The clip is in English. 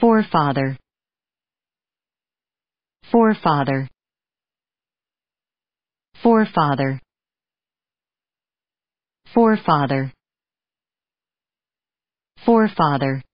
Forefather Forefather Forefather Forefather Forefather